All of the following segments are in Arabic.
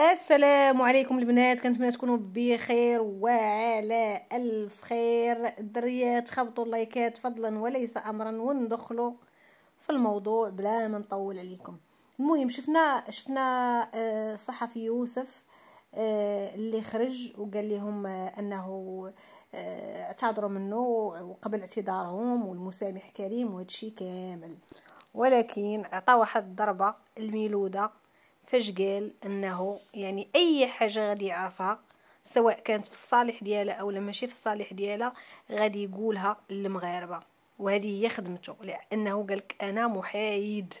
السلام عليكم البنات كنتمنى تكونوا بخير وعلى الف خير الدريات خبطوا اللايكات فضلا وليس امرا وندخلوا في الموضوع بلا ما نطول عليكم المهم شفنا شفنا آه، الصحفي يوسف آه، اللي خرج وقال لهم آه، انه اعتذروا منه وقبل اعتذارهم والمسامح كريم وهادشي كامل ولكن عطى واحد الضربه الميلوده فاش قال انه يعني اي حاجه غادي يعرفها سواء كانت في الصالح ديالها او ماشي في الصالح ديالها غادي يقولها للمغاربه وهذه هي خدمته لانه قالك انا محايد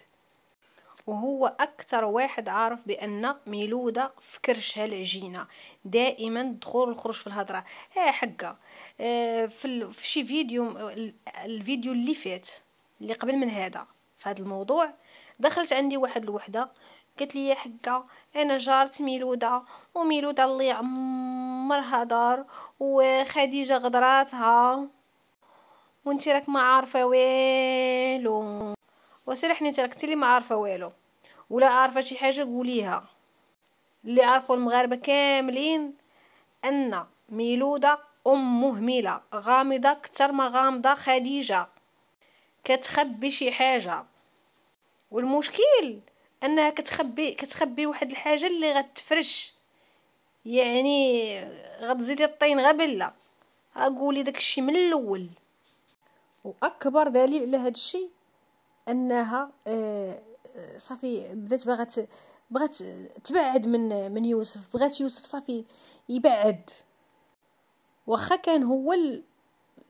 وهو اكثر واحد عارف بان ميلوده في كرشها العجينه دائما دخول الخروج في الهضره ها حقه آه، في, في شي فيديو الفيديو اللي فات اللي قبل من هذا في هذا الموضوع دخلت عندي واحد الوحده قالت لي حقا انا جارت ميلوده وميلودا اللي عمرها دار وخديجه غدراتها وانت راك ما عارفه والو وسرحني انت راك لي ما عارفه والو ولا عارفه شي حاجه قوليها اللي عارفوا المغاربه كاملين ان ميلوده ام مهمله غامضه كتر ما غامضه خديجه كتخبي شي حاجه والمشكل انها كتخبي كتخبي واحد الحاجه اللي غتفرش يعني غتزيدي الطين غبله قولي داكشي من الاول واكبر دليل على هذا الشيء انها آه،, آه صافي بدات بغات بغات تبعد من من يوسف بغات يوسف صافي يبعد واخا كان هو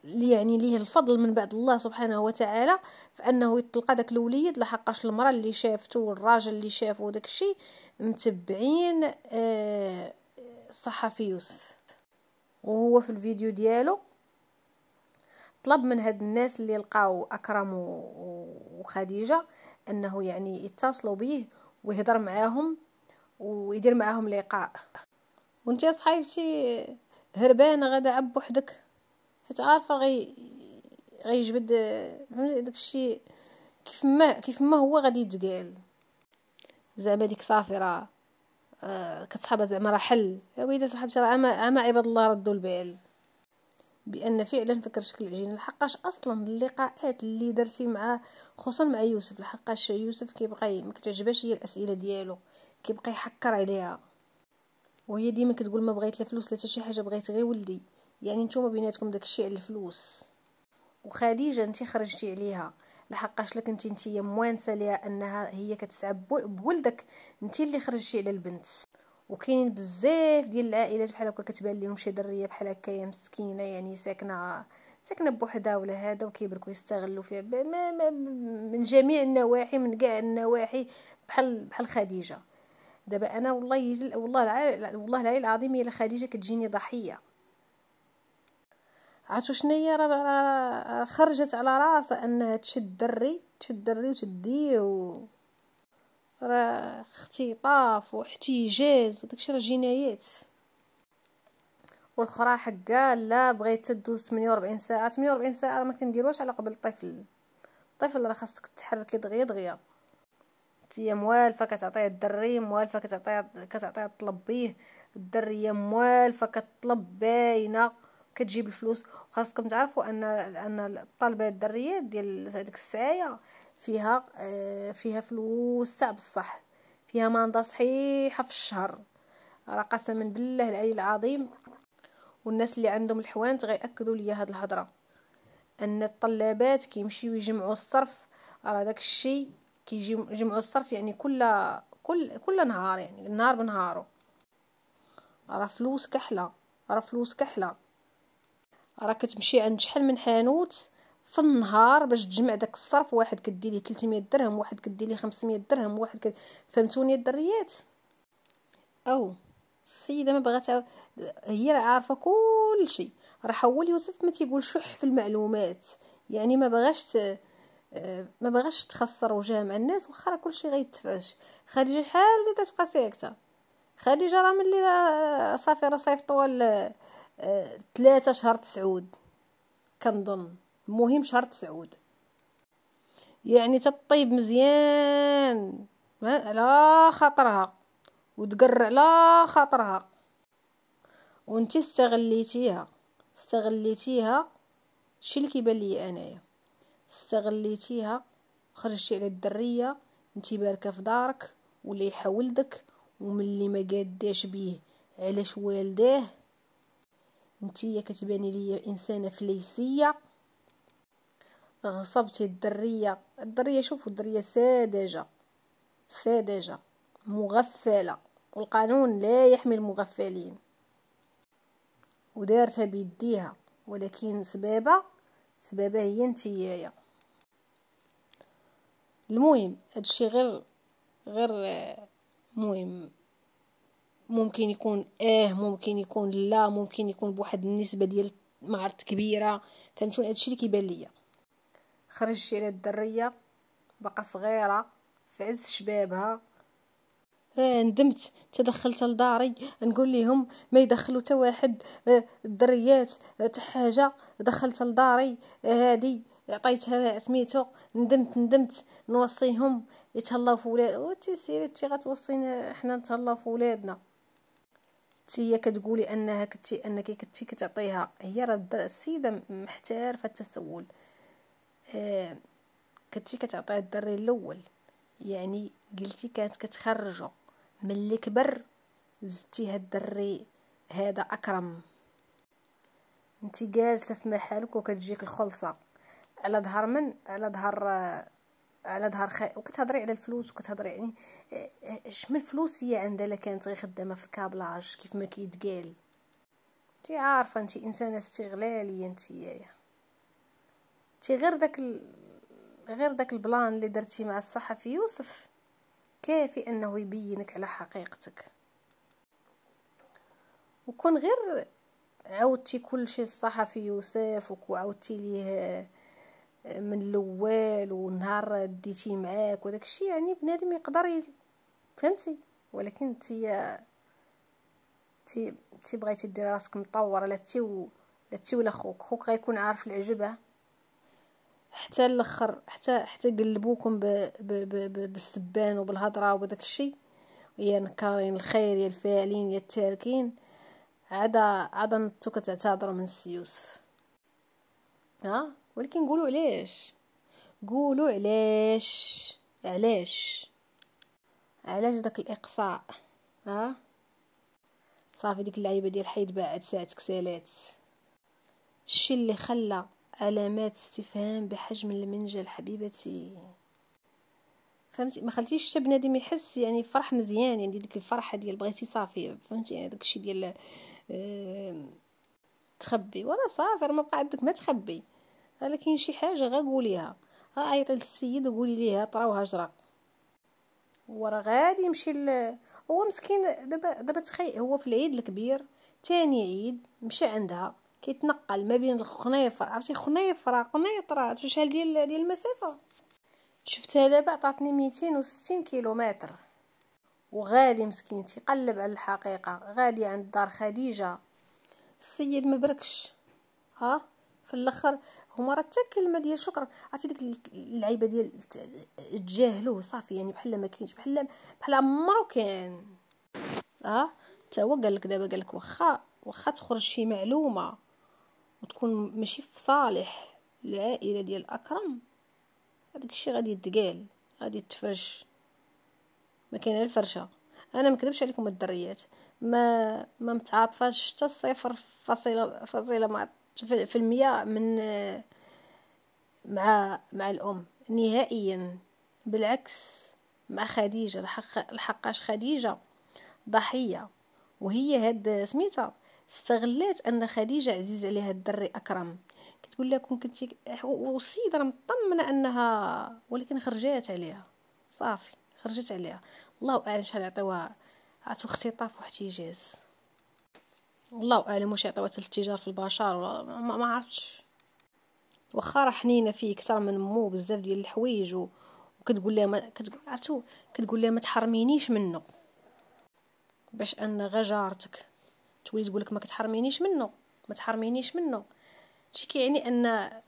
يعني ليه الفضل من بعد الله سبحانه وتعالى فانه يطلق داك الوليد لحقاش المراه اللي شافته والراجل اللي شافو الشيء متبعين آه، الصحفي يوسف وهو في الفيديو ديالو طلب من هاد الناس اللي لقاو اكرم وخديجه انه يعني يتصلوا به ويهضر معاهم ويدير معاهم لقاء وانت يا صاحبتي هربانه غدا عب وحدك حيت عارفه غي غيجبد فهمتي داكشي كيف ما كيف ما هو غادي يتقال زعما ديك صافي راه آه، كتصحابها زعما راه حل يا ويلي صاحبتي راه عما عباد الله ردوا البال بان فعلا فكرتك العجينه لحقاش اصلا اللقاءات اللي درتي مع خصوصا مع يوسف لحقاش يوسف كيبقى ما كتعجبهاش هي الاسئله ديالو كيبقى يحكر عليها وهي ديما كتقول ما بغيت لا فلوس لا حتى شي حاجه بغيت غير ولدي يعني نتوما بيناتكم داكشي على الفلوس وخديجه انت خرجتي عليها لحقاش لك انت انت موانسه ليها انها هي كتسعى بولدك انت اللي خرجتي على البنت وكاينين بزاف ديال العائلات بحال هكا كتبان لهم شي دريه بحال هكا مسكينه يعني ساكنه ساكنه بوحدها ولا هذا وكيبركو يستغلوا فيها ما ما من جميع النواحي من كاع النواحي بحال بحال خديجه دابا انا والله والله والله العلي العظيم هي خديجه كتجيني ضحيه عرفتو شناهي راه خرجت على راسها انها تشد الدري تشد الدري وتديه و راه اختطاف واحتجاز وداكشي راه جنايات والاخرى حقا لا بغيت تدوز 48 ساعه 48 ساعه راه ما كنديروهاش على قبل الطفل الطفل راه خاصك تحركي دغيا دغيا هي موالفه كتعطيه الدري موالفه كتعطيه كتعطيه طلب بيه الدريه موالفه كتطلب باينه كتجيب الفلوس وخاصكم تعرفوا ان ان الطالبه الدريه ديال هذيك السعايه فيها آه، فيها فلوس تاع بصح فيها ماندا صحيحه في الشهر راه قسما بالله العلي العظيم والناس اللي عندهم الحوانت غيأكدوا ليا هاد الهضره ان الطلابات كيمشيو يجمعوا الصرف راه داك الشيء يجمعوا الصرف يعني كل كل كل نهار يعني النهار بنهارو راه فلوس كحله راه فلوس كحله راه كتمشي عند شحال من حانوت في النهار باش تجمع داك الصرف واحد كدير ليه 300 درهم واحد كدير ليه 500 درهم واحد كد... فهمتوني الدريات او السيده ما بغات هي راه عارفه كل شيء راه حول يوسف ما تيقول شح في المعلومات يعني ما بغاش ت... ما بغاش تخسر وجهها مع الناس واخا راه كلشي غيتفاش خديجه شحال كتبقى ساكته خديجه راه ملي آه، صافي راه صيفطوها ثلاثة شهر تسعود كنظن المهم شهر تسعود يعني تطيب مزيان على خاطرها وتقرع على خاطرها وانت استغليتيها استغليتيها شي اللي كيبان ليا انايا استغليتيها خرجتي على الدريه انت باركه في دارك ولا يحاول وملي ما قاداش بيه علاش والديه نتيا كتباني ليا انسانه فليسيه غصبتي الدريه الدريه شوفوا الدريه ساذجه ساذجه مغفله والقانون لا يحمي المغفلين ودارتها بيديها ولكن سبابه سبابه هي نتيايا المهم هادشي غير غير آه، مهم ممكن يكون اه ممكن يكون لا ممكن يكون بواحد النسبه ديال ما عرفت كبيره هذا هادشي اللي كيبان ليا خرج شي الدريه بقى صغيره في عز شبابها آه ندمت تدخلت لداري نقول لهم ما يدخلوا حتى واحد آه، الدريات حتى آه، حاجه دخلت لداري آه، هادي عطيتها سميتو ندمت ندمت نوصيهم يتهلاو في ولاد وتسيري تي غتوصينا حنا نتهلاو في ولادنا حتى هي كتقولي انها كنتي انك كنتي كتعطيها هي راه السيده محترفه التسول آه، كنتي كتعطيها الدري الاول يعني قلتي كانت كتخرجو ملي كبر زدتي هاد الدري هذا اكرم انت جالسه في محلك وكتجيك الخلصه على ظهر من على ظهر آه، على ظهر خائ وكتهضري على الفلوس وكتهضري يعني اش آه، آه، من فلوس هي عندها الا كانت غير خدامه في الكابلاج كيف ما كيتقال انتي عارفه انتي انسانه استغلاليه انت يا انتي غير داك ال... غير داك البلان اللي درتي مع الصحفي يوسف كافي انه يبينك على حقيقتك وكون غير عاودتي كل شيء الصحفي يوسف وعاودتي ليه من الاول ونهار ديتي معاك وداك الشيء يعني بنادم يقدر فهمتي ولكن تي تي تي بغيتي ديري راسك مطور لا تي لا تي ولا خوك خوك غيكون عارف العجبه حتى الاخر حتى حتى قلبوكم ب... ب... ب... بالسبان وبالهضره وداك الشيء يا نكارين الخير يا الفاعلين يا التاركين عدا عدا نتو كتعتذروا من السي يوسف ها ولكن قولوا علاش قولوا علاش علاش علاش داك الاقفاء ها صافي ديك اللعيبه ديال حيد بعد ساعتك كسالات الشي اللي خلى علامات استفهام بحجم المنجل حبيبتي فهمتي ما خلتيش الشاب بنادم يحس يعني فرح مزيان يعني ديك الفرحه ديال بغيتي صافي فهمتي يعني داكشي ديال اه تخبي ولا صافي ما بقى عندك ما تخبي الا كاين شي حاجه غا قوليها ها آية عيطي للسيد وقولي ليه طراوها جرى هو راه غادي يمشي ل... هو مسكين دابا دابا تخيل هو في العيد الكبير تاني عيد مشى عندها كيتنقل ما بين الخنيفر عرفتي خنيفر قنيطره شحال ديال ديال المسافه شفتها دابا عطاتني 260 كيلومتر وغادي مسكين تيقلب على الحقيقه غادي عند دار خديجه السيد مبركش ها في الاخر هما راه حتى كلمه ديال شكرا عرفتي ديك اللعيبه ديال تجاهلوه صافي يعني بحال ما كاينش بحال بحال عمرو كان اه حتى هو قال لك دابا قال لك واخا واخا تخرج شي معلومه وتكون ماشي في صالح العائله ديال اكرم هذاك الشيء غادي يتقال غادي يتفرش ما كاين الفرشه انا ما كذبش عليكم الدريات ما ما متعاطفاش حتى صفر فاصله فاصله مع في المية من مع مع الأم نهائيا بالعكس مع خديجة الحق الحقاش خديجة ضحية وهي هاد سميتها استغلات ان خديجه عزيز عليها الدري اكرم كتقول لها كون كنتي والسيده راه مطمنه انها ولكن خرجات عليها صافي خرجت عليها الله اعلم شحال عطيوها عطو اختطاف واحتجاز الله اعلم واش عطاوها التجار في البشر ولا ما, ما عرفتش واخا راه حنينه فيه كثر من مو بزاف ديال الحوايج وكتقول لها ما كت... عرفتو كتقول لها ما تحرمينيش منه باش ان غا جارتك تولي تقول لك ما كتحرمينيش منه ما تحرمينيش منه هادشي كيعني ان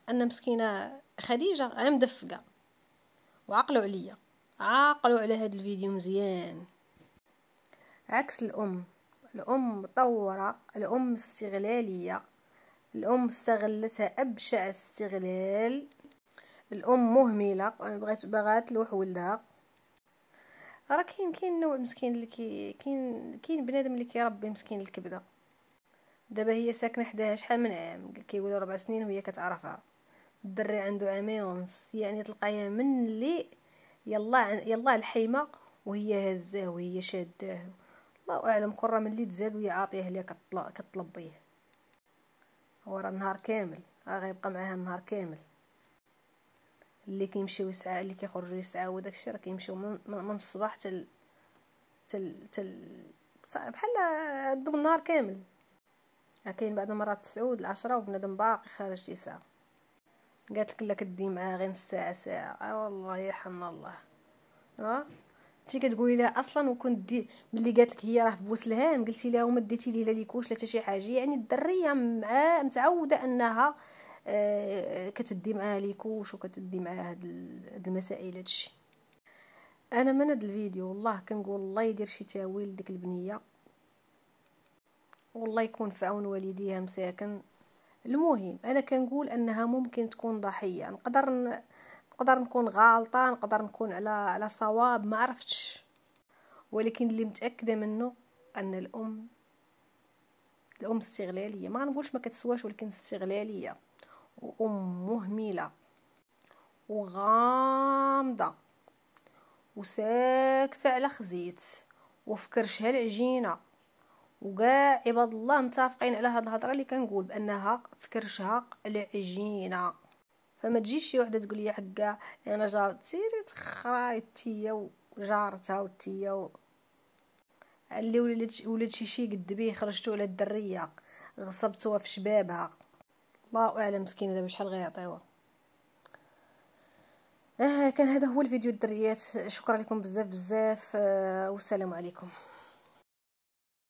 ان مسكينه خديجه غير مدفقه وعقلوا عليا عقلوا على هاد الفيديو مزيان عكس الام الأم مطورة الأم استغلالية الأم استغلتها أبشع استغلال الأم مهملة بغات بغات تلوح ولدها راه كاين كاين نوع مسكين اللي كي كاين كاين بنادم اللي كيربي مسكين الكبده دابا هي ساكنه حداها شحال من عام كيقولوا ربع سنين وهي كتعرفها الدري عنده عامين ونص يعني تلقايا من اللي يلا يلا الحيمه وهي هزاه وهي شاداه الله اعلم قرة ملي تزاد ويا عاطيه ليا كطلب بيه هو راه نهار كامل راه غيبقى معاها النهار كامل اللي كيمشيو يسعى اللي كيخرجوا يسعاو وداكشي راه كيمشيو من, من الصباح حتى تل تل بحال عندهم النهار كامل كاين بعض المرات تسعود العشرة وبنادم باقي خارج يسعى قالت لك لا كدي معاه غير نص ساعه ساعه والله يحن الله اه انت كتقولي لها اصلا وكنت دي ملي قالت لك هي راه في الهام قلتي لها وما ديتي ليه لا ليكوش لا حتى شي حاجه يعني الدريه مع متعوده انها آه، كتدي معاها ليكوش وكتدي معاها هاد المسائل هادشي انا من هاد الفيديو والله كنقول الله يدير شي تاويل ديك البنيه والله يكون في عون والديها مساكن المهم انا كنقول انها ممكن تكون ضحيه نقدر نقدر نكون غالطه نقدر نكون على على صواب ما عرفتش ولكن اللي متاكده منه ان الام الام استغلاليه ما نقولش ما كتسواش ولكن استغلاليه وام مهمله وغامضه وساكته على خزيت وفكرشها العجينه وكاع عباد الله متفقين على هاد الهضره اللي كنقول بانها فكرشها العجينه فما تجيش شي وحده تقول لي حكا انا جارتي تخراي تيا وجارتها وتيا و... اللي ولات ولات شي شي قد بيه خرجتو على الدريه غصبتوها في شبابها الله اعلم مسكينه دابا شحال غيعطيوها آه كان هذا هو الفيديو الدريات شكرا لكم بزاف بزاف آه والسلام عليكم